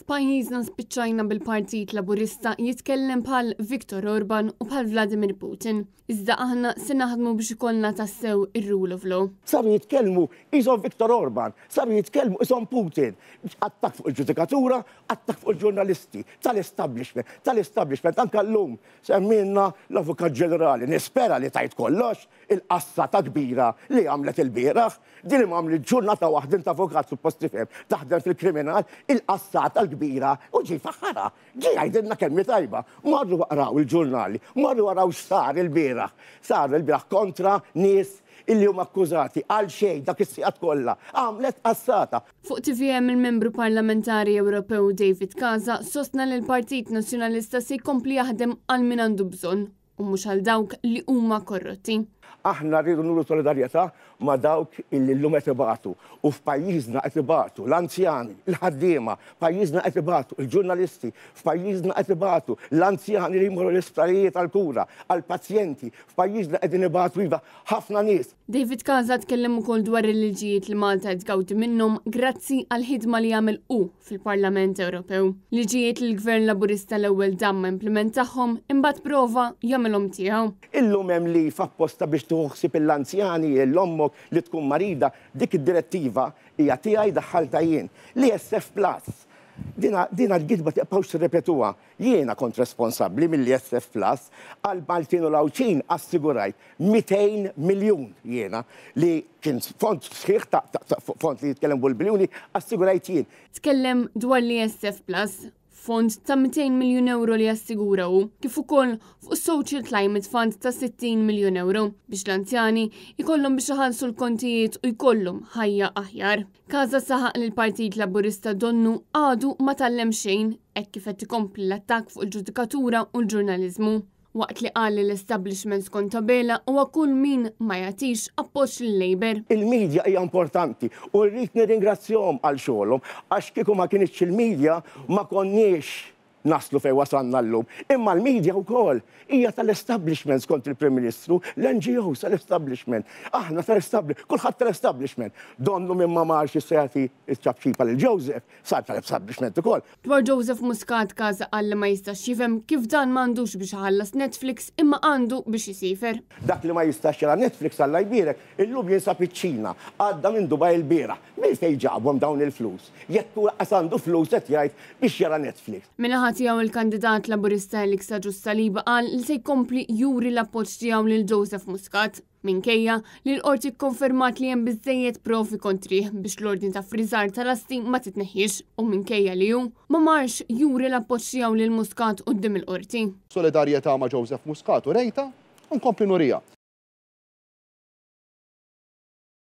F'pajjiżna spiċċajna bil-Partit Laburista jitkellem bħal Viktor Orban u bħal Vladimir Putin. Iżda aħna se naħdmu biex ikollna tassew ir-rule of law. Sabi jitkellmu iżom Viktor Orban, sabi jitkellmu Iżom Putin. Attak fuq il-ġudikatura, attak fuq il-ġurnalisti, tal-establishment, tal-establishment, anka l-lum semmina l-Avukat Ġenerali. Nispera li tajt kollox il-qassa ta' kbira li għamlet il-biraħ, din imgħamli ġurnata waħdin ta' avukat supposti taħdem fil-kriminal, il-qassa tal kbira u ġi faħara. Ġi għajdinna kemmi tajba. Marru għaraw il-ġurnali, marru għaraw x'sar il bira Sar il bira kontra nis illi huma akkużati għal xejn dak is-sijat kollha. Għamlet qassata. Fuq TVM il-membru parlamentari Ewropew David Kaza sostna li l-Partit Nazzjonalista se jkompli jaħdem għal min għandu bżonn u mhux għal dawk li huma korrotti. Aħna rridu nuru solidarjetà ma' dawk illi l-lum etibatu u f'pajjiżna qed ibatu l-anzjani, l ħaddiema pajizna qed ibatu il-ġurnalisti, f'pajjiżna qed ibatu l-anzjani li jmorru l-isptarijiet għal-kura, għal-pazjenti, f'pajjiżna edin ibatu iva ħafna nies. David Kaza tkellem ukoll dwar il-liġijiet li Malta tgawti minnhom grazzi għal-ħidma li jagħmel u fil-Parlament Ewropew. Liġijiet li l-Gvern Laburista l-ewwel damma implementahom imbagħad prova jagħmel minnhom tiegħu. Illum hemm li f'apposta biex tuħsib l-anzjani l-ommok li tkun marida dik id-direttiva hija tiegħi daħħalta jien. Li SF Plus dina l-gidba tiqpawx repetua, Jiena kont responsabli mill-SF Plus għal Maltin u Lawċin assigurajt 200 miljon jiena li kien font sħiħ ta' font li jitkellem bil-biljoni assigurajt jien. Tkellem dwar l-SF Plus fond ta' 200 miljon euro li jassiguraw, kif ukoll fuq Social Climate Fund ta' 60 miljon euro biex l-anzjani ikollhom biex iħallsu l-kontijiet u jkollhom ħajja aħjar. Kaza saħaq l partit Laburista Donnu għadu ma tallem xejn hekk kif qed ikompli l-attakk fuq il-ġudikatura u l-ġurnaliżmu waqt li qal l-establishment kontabela u kull min ma jatix appoġġ l labor Il-medja hija importanti u rrid nirringrazzjahom għal xogħolhom għax kieku ma kienx il-medja ma konniex naslu fej wasanna l-lum. Imma l-medja u kol, ija tal-establishment skont il-Prim Ministru, l-NGOs tal-establishment, aħna tal-establishment, kullħat tal-establishment. Donnu minn s marx il ċabċipa l-Joseph, sar tal-establishment u kol. Dwar Joseph Muscat kaza għalli ma jistax jifem kif dan mandux biex ħallas Netflix imma għandu biex jisifer. Dak li ma jistax jara Netflix għalla jbirek, il-lub jinsab iċ-ċina, għadda minn Dubai il-bira. Mil fej ġabhom dawn il-flus? Jettu għasandu flus jett jajt biex jara Netflix. Minna Ħati għaw il-kandidat laburista Eliksa Ġustaliba għal li se jkompli juri l-appoċ tiegħu lil Joseph Muscat minkejja li l-qorti konfermat li hemm bizzejiet profi kontri biex l-ordin ta' friżar tal-asti ma titneħħiex u minkejja li hu ma marx juri l-appoġġ tiegħu lil Muscat d-dim il-qorti. Solidarjetà ma' Joseph Muscat u rejta nkompli nurija.